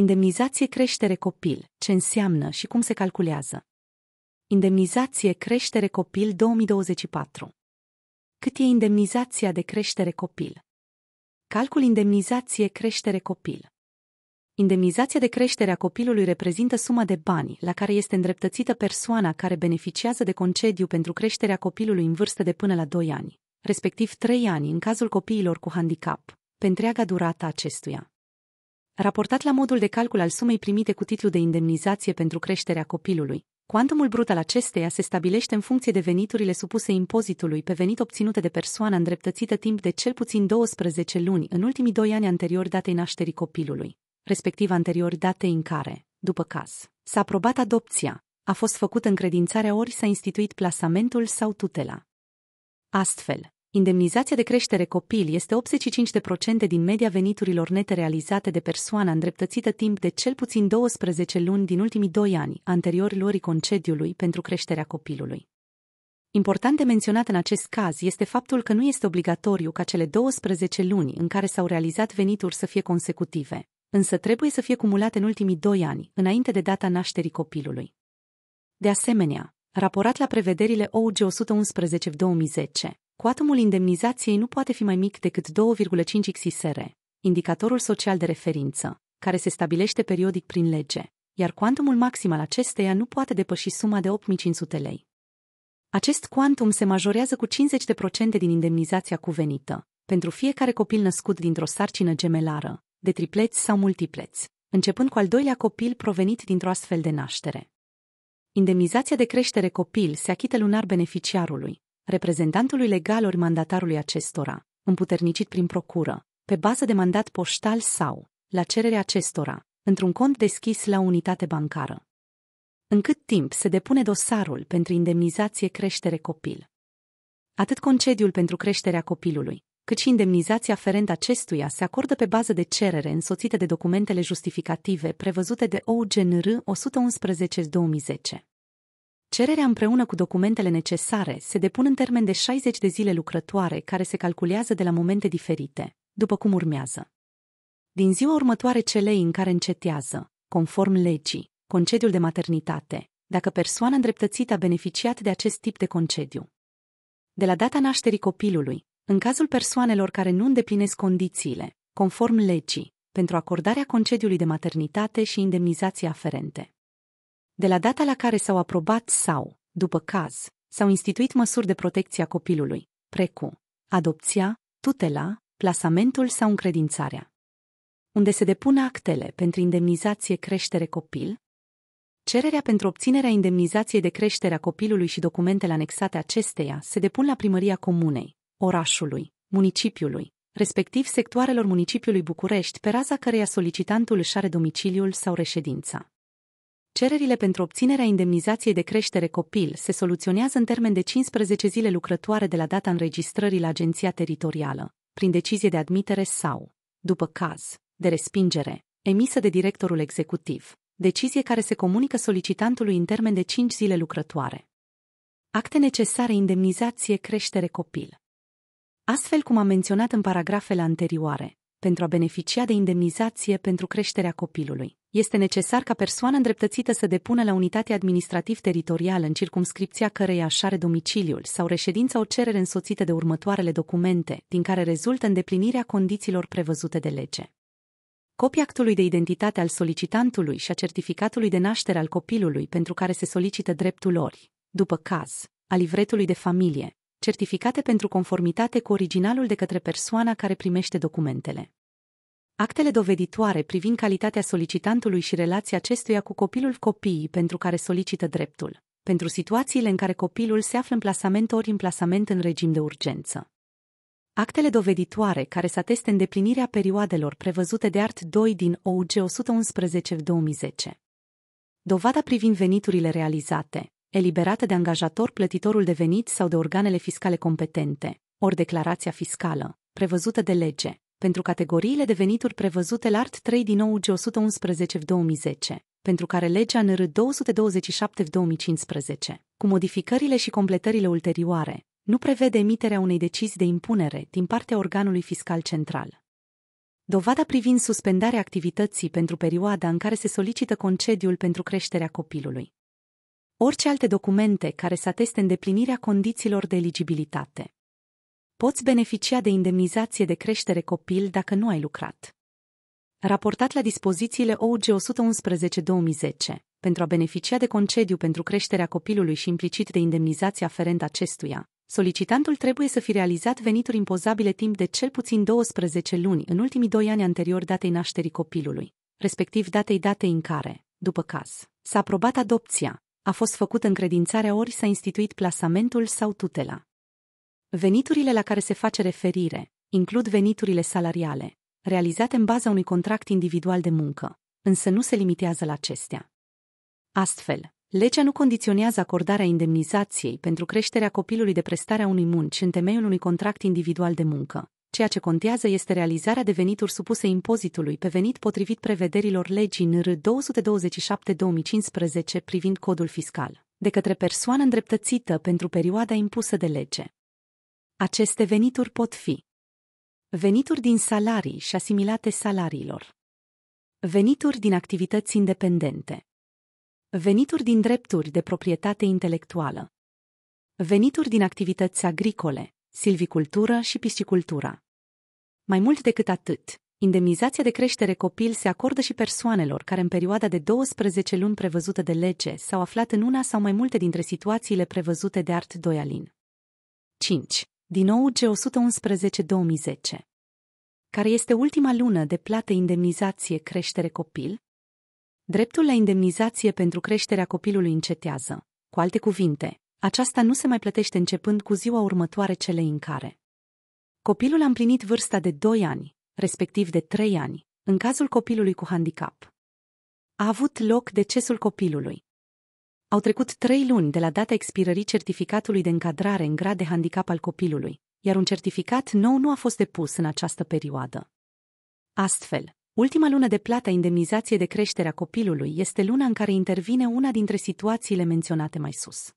Indemnizație creștere copil, ce înseamnă și cum se calculează. Indemnizație creștere copil 2024. Cât e indemnizația de creștere copil? Calcul indemnizație creștere copil. Indemnizația de creștere a copilului reprezintă suma de bani la care este îndreptățită persoana care beneficiază de concediu pentru creșterea copilului în vârstă de până la 2 ani, respectiv 3 ani în cazul copiilor cu handicap, pe întreaga durată acestuia. Raportat la modul de calcul al sumei primite cu titlu de indemnizație pentru creșterea copilului, Quantumul brut al acesteia se stabilește în funcție de veniturile supuse impozitului pe venit obținute de persoana îndreptățită timp de cel puțin 12 luni în ultimii doi ani anterior datei nașterii copilului, respectiv anterior datei în care, după caz, s-a aprobat adopția, a fost făcută încredințarea ori s-a instituit plasamentul sau tutela. Astfel, Indemnizația de creștere copil este 85% din media veniturilor nete realizate de persoana îndreptățită timp de cel puțin 12 luni din ultimii 2 ani, anterior luării concediului pentru creșterea copilului. Important de menționat în acest caz este faptul că nu este obligatoriu ca cele 12 luni în care s-au realizat venituri să fie consecutive, însă trebuie să fie cumulate în ultimii 2 ani, înainte de data nașterii copilului. De asemenea, raportat la prevederile OUG 111-2010, Cuatumul indemnizației nu poate fi mai mic decât 2,5 XSR, indicatorul social de referință, care se stabilește periodic prin lege, iar cuantumul maxim al acesteia nu poate depăși suma de 8500 lei. Acest cuantum se majorează cu 50% din indemnizația cuvenită, pentru fiecare copil născut dintr-o sarcină gemelară, de tripleți sau multipleți, începând cu al doilea copil provenit dintr-o astfel de naștere. Indemnizația de creștere copil se achită lunar beneficiarului, reprezentantului legal ori mandatarului acestora, împuternicit prin procură, pe bază de mandat poștal sau, la cererea acestora, într-un cont deschis la unitate bancară. În cât timp se depune dosarul pentru indemnizație creștere copil? Atât concediul pentru creșterea copilului, cât și indemnizația aferent acestuia se acordă pe bază de cerere însoțită de documentele justificative prevăzute de OGNR 111-2010. Cererea împreună cu documentele necesare se depun în termen de 60 de zile lucrătoare care se calculează de la momente diferite, după cum urmează. Din ziua următoare celei în care încetează, conform legii, concediul de maternitate, dacă persoana îndreptățită a beneficiat de acest tip de concediu. De la data nașterii copilului, în cazul persoanelor care nu îndeplinesc condițiile, conform legii, pentru acordarea concediului de maternitate și indemnizații aferente. De la data la care s-au aprobat sau, după caz, s-au instituit măsuri de protecție a copilului, precum adopția, tutela, plasamentul sau încredințarea. Unde se depun actele pentru indemnizație creștere copil, Cererea pentru obținerea indemnizației de creștere a copilului și documentele anexate acesteia se depun la primăria comunei, orașului, municipiului, respectiv sectoarelor municipiului București, pe raza căreia solicitantul își are domiciliul sau reședința. Cererile pentru obținerea indemnizației de creștere copil se soluționează în termen de 15 zile lucrătoare de la data înregistrării la agenția teritorială, prin decizie de admitere sau, după caz, de respingere, emisă de directorul executiv, decizie care se comunică solicitantului în termen de 5 zile lucrătoare. Acte necesare indemnizație creștere copil. Astfel cum am menționat în paragrafele anterioare, pentru a beneficia de indemnizație pentru creșterea copilului. Este necesar ca persoana îndreptățită să depună la unitatea administrativ-teritorială în circumscripția căreia așa are domiciliul sau reședința o cerere însoțită de următoarele documente, din care rezultă îndeplinirea condițiilor prevăzute de lege copia actului de identitate al solicitantului și a certificatului de naștere al copilului pentru care se solicită dreptul ori, după caz, a livretului de familie, certificate pentru conformitate cu originalul de către persoana care primește documentele. Actele doveditoare privind calitatea solicitantului și relația acestuia cu copilul copiii pentru care solicită dreptul, pentru situațiile în care copilul se află în plasament ori în plasament în regim de urgență. Actele doveditoare care să ateste îndeplinirea perioadelor prevăzute de Art 2 din OUG 111-2010. Dovada privind veniturile realizate, eliberate de angajator plătitorul de venit sau de organele fiscale competente, ori declarația fiscală, prevăzută de lege, pentru categoriile de venituri prevăzute la art. 3 din g 111-2010, pentru care legea NR 227-2015, cu modificările și completările ulterioare, nu prevede emiterea unei decizii de impunere din partea organului fiscal central. Dovada privind suspendarea activității pentru perioada în care se solicită concediul pentru creșterea copilului orice alte documente care să ateste îndeplinirea condițiilor de eligibilitate. Poți beneficia de indemnizație de creștere copil dacă nu ai lucrat. Raportat la dispozițiile OUG 111-2010, pentru a beneficia de concediu pentru creșterea copilului și implicit de indemnizație aferent acestuia, solicitantul trebuie să fi realizat venituri impozabile timp de cel puțin 12 luni în ultimii doi ani anterior datei nașterii copilului, respectiv datei datei în care, după caz, s-a aprobat adopția, a fost făcut încredințarea ori s-a instituit plasamentul sau tutela. Veniturile la care se face referire includ veniturile salariale, realizate în baza unui contract individual de muncă, însă nu se limitează la acestea. Astfel, legea nu condiționează acordarea indemnizației pentru creșterea copilului de prestarea unui munci în temeiul unui contract individual de muncă, ceea ce contează este realizarea de venituri supuse impozitului pe venit potrivit prevederilor legii NR 227-2015 privind codul fiscal, de către persoană îndreptățită pentru perioada impusă de lege. Aceste venituri pot fi venituri din salarii și asimilate salariilor, venituri din activități independente, venituri din drepturi de proprietate intelectuală, venituri din activități agricole, Silvicultura și piscicultura. Mai mult decât atât, indemnizația de creștere copil se acordă și persoanelor care în perioada de 12 luni prevăzută de lege s-au aflat în una sau mai multe dintre situațiile prevăzute de Art Doialin. 5. Din nou G111-2010 Care este ultima lună de plată indemnizație creștere copil? Dreptul la indemnizație pentru creșterea copilului încetează. Cu alte cuvinte, aceasta nu se mai plătește începând cu ziua următoare celei în care copilul a împlinit vârsta de 2 ani, respectiv de 3 ani, în cazul copilului cu handicap. A avut loc decesul copilului. Au trecut trei luni de la data expirării certificatului de încadrare în grad de handicap al copilului, iar un certificat nou nu a fost depus în această perioadă. Astfel, ultima lună de plată a indemnizației de creștere a copilului este luna în care intervine una dintre situațiile menționate mai sus.